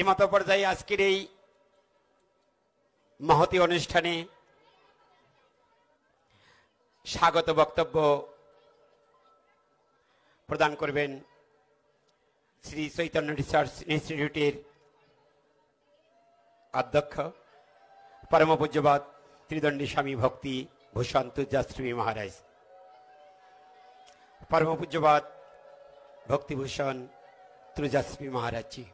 এমত পর্যায়ে আজকের এই মহতি অনুষ্ঠানে স্বাগত বক্তব্য প্রদান করবেন শ্রী চৈতন্য রিসার্চ ইনস্টিটিউটের অধ্যক্ষ পরম পূজ্যবাদ ত্রিদণ্ডী স্বামী ভক্তি ভূষণ ভূষান্তুজাশ্রী মহারাজ পরমপূজ্যবাদ পূজ্যবাদ ভক্তিভূষণ ত্রিজাশ্রী মহারাজজি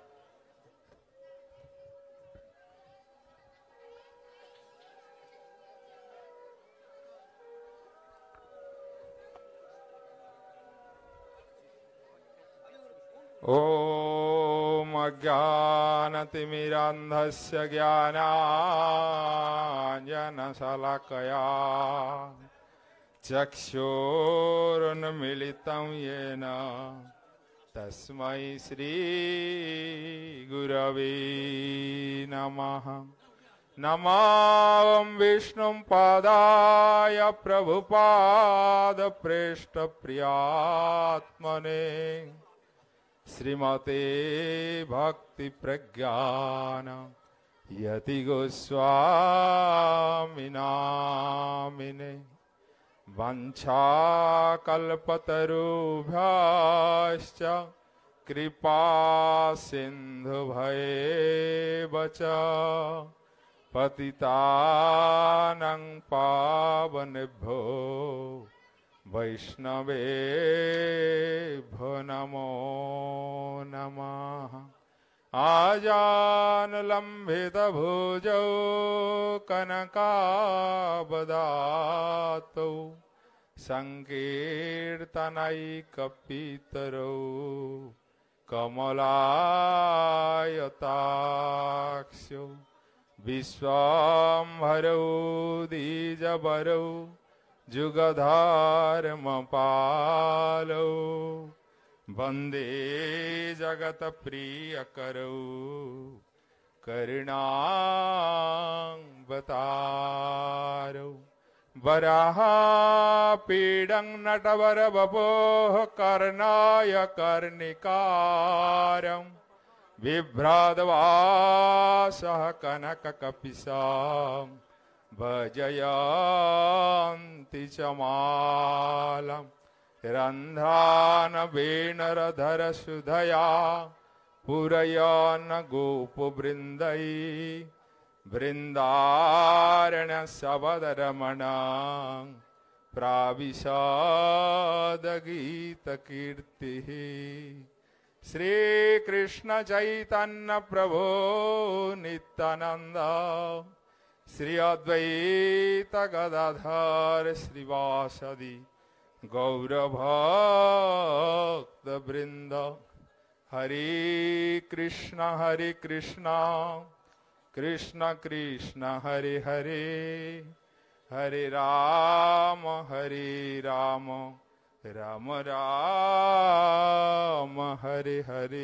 ज्ञानतिमिरन्धस्य ज्ञानाञ्जनशलकया चक्षोर्न्मिलितम् येन तस्मै श्रीगुरवे नमः नमां विष्णुं पादाय प्रभुपादप्रेष्ठप्रियात्मने श्रीमते भक्ति प्रज्ञान यति वंशा वञ्छाकल्पतरुभ्याश्च कृपा भये वच पतितानं पावनेभ्यो वैष्णवेभ्यो नमो नम आजान लंबित नमः आजानुलम्बितभुजौ कनकाबदातौ सङ्कीर्तनैकपितरौ विश्वाम विश्वाम्भरौ द्विजवरौ जुगधारमपालौ वन्दे जगत्प्रियकरौ करुणावतारौ वराहा पीडं नटवर बपोः कर्णाय कर्णिकारम् कनक कनककपिसाम् भजयान्ति च मालम् रन्ध्रा वेणरधर सुधया पुरया न गोपु बृन्दै बृन्दारण्य शबदरमणा प्राविशादगीतकीर्तिः श्रीकृष्ण चैतन्य प्रभो नित्यानन्दा श्री अद्वैत गदाधर श्रीवासदि गौरभक्त वृंद हरे कृष्ण हरे कृष्ण कृष्ण कृष्ण हरे हरे हरे राम हरे राम राम राम हरे हरे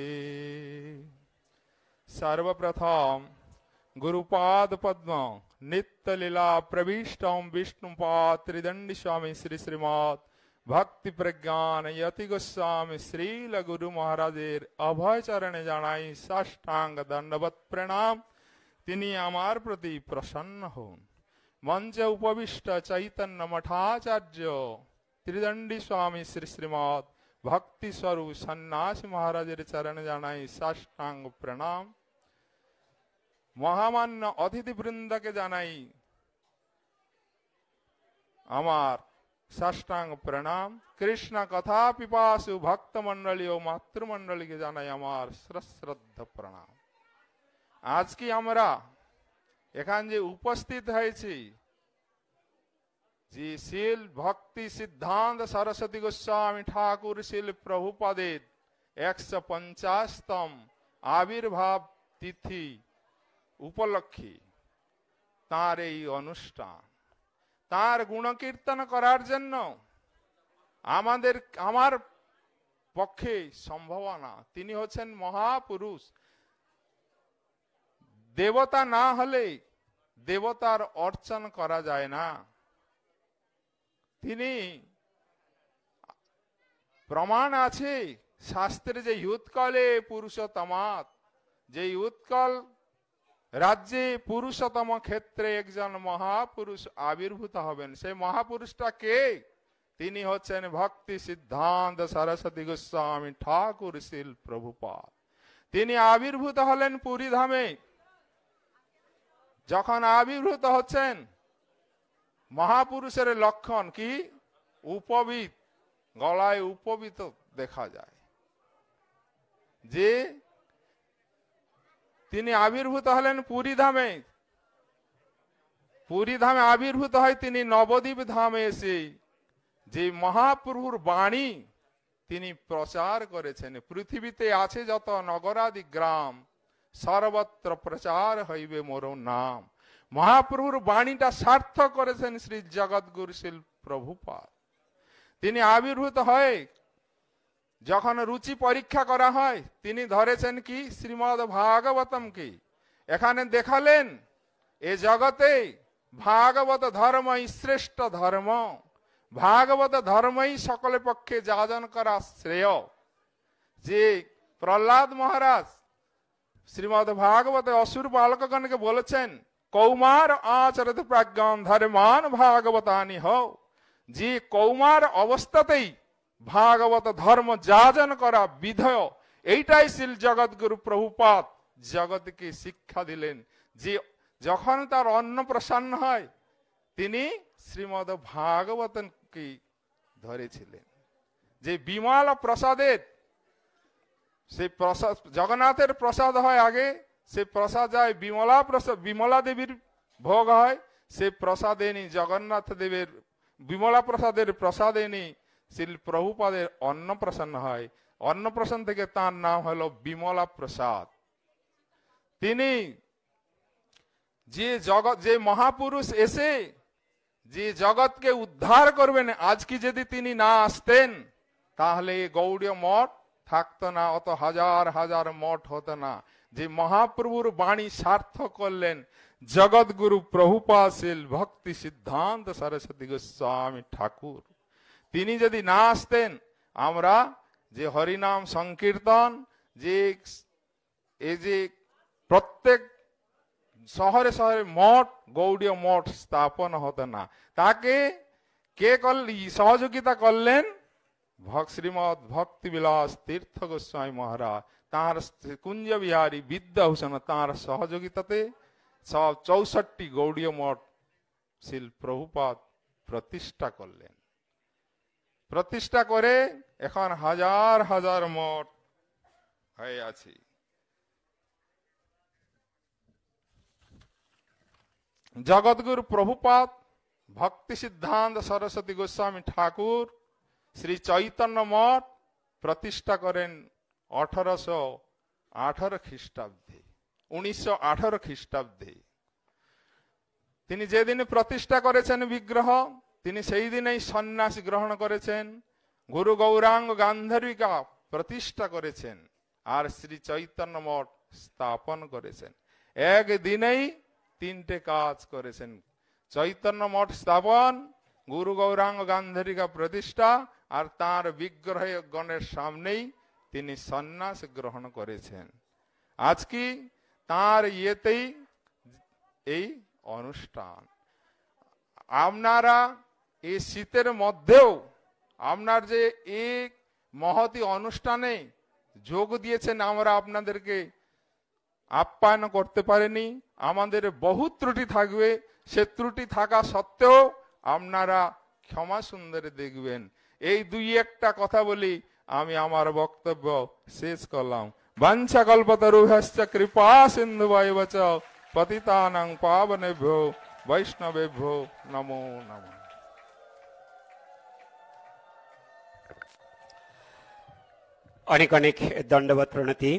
सर्वप्रथम गुरुपाद पद्म नित्य लीला प्रविष्ट विष्णु पाद स्वामी श्री श्रीमात भक्ति प्रज्ञान यति गोस्वामी श्रील गुरु महाराज अभय चरण जानाई साष्टांग दंडवत प्रणाम तिनी आमार प्रति प्रसन्न हो मंच उपविष्ट चैतन्य मठाचार्य त्रिदंडी स्वामी श्री श्रीमद भक्ति स्वरूप सन्नास महाराज चरण जानाई साष्टांग प्रणाम महामान्य अतिथिवृंद के जानाईंग प्रणाम कृष्ण कथा पिपासु भक्त मंडल और मातृमंडल के जानाई्रद्ध प्रणाम आज की हमारा एखान जी उपस्थित है जी शिल भक्ति सिद्धांत सरस्वती गोस्वामी ठाकुर शिल प्रभुपदे एक सौ पंचाशतम आविर्भाव तिथि উপলক্ষে তার এই অনুষ্ঠান তার গুণকীর্তন করার জন্য আমাদের আমার পক্ষে সম্ভাবনা তিনি হচ্ছেন মহাপুরুষ দেবতা না হলে দেবতার অর্চন করা যায় না তিনি প্রমাণ আছে শাস্ত্রে যে উৎকলে পুরুষতমাত যে উৎকল রাজ্যে পুরুষতম ক্ষেত্রে একজন মহাপুরুষ আবির্ভূত হবেন সেই মহাপুরুষটা কে তিনি হচ্ছেন ভক্তি সিদ্ধান্ত সরস্বতী গোস্বামী ঠাকুর শিল প্রভুপাল তিনি আবির্ভূত হলেন পুরী ধামে যখন আবির্ভূত হচ্ছেন মহাপুরুষের লক্ষণ কি উপবিত গলায় উপবিত দেখা যায় যে তিনি আবির্ভূত হলেন পুরী ধামে পুরী ধামে আবির্ভূত হয় তিনি নবদ্বীপ ধামে এসে যে মহাপ্রভুর বাণী তিনি প্রচার করেছেন পৃথিবীতে আছে যত নগরাদি গ্রাম সর্বত্র প্রচার হইবে মোর নাম মহাপ্রভুর বাণীটা সার্থক করেছেন শ্রী জগৎগুরু শিল প্রভুপাল তিনি আবির্ভূত হয় যখন রুচি পরীক্ষা করা হয় তিনি ধরেছেন কি শ্রীমদ ভাগবতম কি এখানে দেখালেন এ জগতে ভাগবত ধর্মই শ্রেষ্ঠ ধর্ম ভাগবত ধর্মই সকলের পক্ষে যাজন করা শ্রেয় যে প্রহ্লাদ মহারাজ শ্রীমদ ভাগবত অসুর বালকগণকে বলেছেন কৌমার আচরিত প্রাজ্ঞান ধর্মান ভাগবতানি হও যে কৌমার অবস্থাতেই ভাগবত ধর্ম যাজন করা বিধেয় এইটাই শিল জগৎগুরু প্রভুপাত জগৎকে শিক্ষা দিলেন যে যখন তার অন্ন প্রসন্ন হয় তিনি শ্রীমদ ভাগবতকে ধরেছিলেন যে বিমল প্রসাদের সেই প্রসাদ জগন্নাথের প্রসাদ হয় আগে সে প্রসাদ হয় বিমলা প্রসাদ বিমলা দেবীর ভোগ হয় সে প্রসাদে নি জগন্নাথ দেবের বিমলা প্রসাদের প্রসাদে নি শ্রী প্রভুপাদের অন্নপ্রাশন হয় অন্নপ্রসন্ন থেকে তার নাম হল বিমলা প্রসাদ তিনি যে জগৎ যে মহাপুরুষ এসে যে জগৎকে উদ্ধার করবেন আজকে যদি তিনি না আসতেন তাহলে গৌড়ীয় মঠ থাকতো না অত হাজার হাজার মঠ হতো না যে মহাপ্রভুর বাণী সার্থক করলেন জগৎগুরু প্রভুপাশীল ভক্তি সিদ্ধান্ত সরস্বতী গোস্বামী ঠাকুর তিনি যদি না আসতেন আমরা যে হরিনাম সংকীর্তন যে এই যে প্রত্যেক শহরে শহরে মঠ গৌড়ীয় মঠ স্থাপন হতো না তাকে কে করল সহযোগিতা করলেন শ্রীমৎ ভক্তি বিলাস তীর্থ গোস্বামী মহারাজ তাঁর কুঞ্জ বিহারী বিদ্যাভূষণ তাঁর সহযোগিতাতে সব চৌষট্টি গৌড়ীয় মঠ শিল প্রভুপাত প্রতিষ্ঠা করলেন প্রতিষ্ঠা করে এখন হাজার হাজার মঠ হয়ে আছে জগৎগুরু প্রভুপাত ভক্তি সিদ্ধান্ত সরস্বতী গোস্বামী ঠাকুর শ্রী চৈতন্য মঠ প্রতিষ্ঠা করেন আঠারোশো আঠারো খ্রিস্টাব্দে উনিশশো আঠারো খ্রিস্টাব্দে তিনি যেদিন প্রতিষ্ঠা করেছেন বিগ্রহ তিনি সেই দিনেই সন্ন্যাস গ্রহণ করেছেন গুরু গৌরাঙ্গ গান্ধারিকা প্রতিষ্ঠা করেছেন আর শ্রী চৈতন্য মঠ স্থাপন করেছেন একদিনেই তিনটে কাজ করেছেন চৈতন্য মঠ স্থাপন গুরু গৌরাঙ্গ গান্ধারিকা প্রতিষ্ঠা আর তার বিগ্রহে গণের সামনেই তিনি সন্ন্যাস গ্রহণ করেছেন আজ কি তার ইয়েতেই এই অনুষ্ঠান আপনারা এই শীতের মধ্যেও আপনার যে এই মহতি অনুষ্ঠানে যোগ দিয়েছেন আমরা আপনাদেরকে আপ্যায়ন করতে পারিনি আমাদের বহু ত্রুটি থাকবে সে ত্রুটি থাকা সত্ত্বেও আপনারা ক্ষমা সুন্দরে দেখবেন এই দুই একটা কথা বলি আমি আমার বক্তব্য শেষ করলাম বাঞ্ছা কল্পতরুভ্যশ্চ কৃপা সিন্ধু বায়ু বচ পতিতানাং পাবনেভ্য বৈষ্ণবেভ্য নমো নমঃ অনেক অনেক দণ্ডবাদ প্রণতি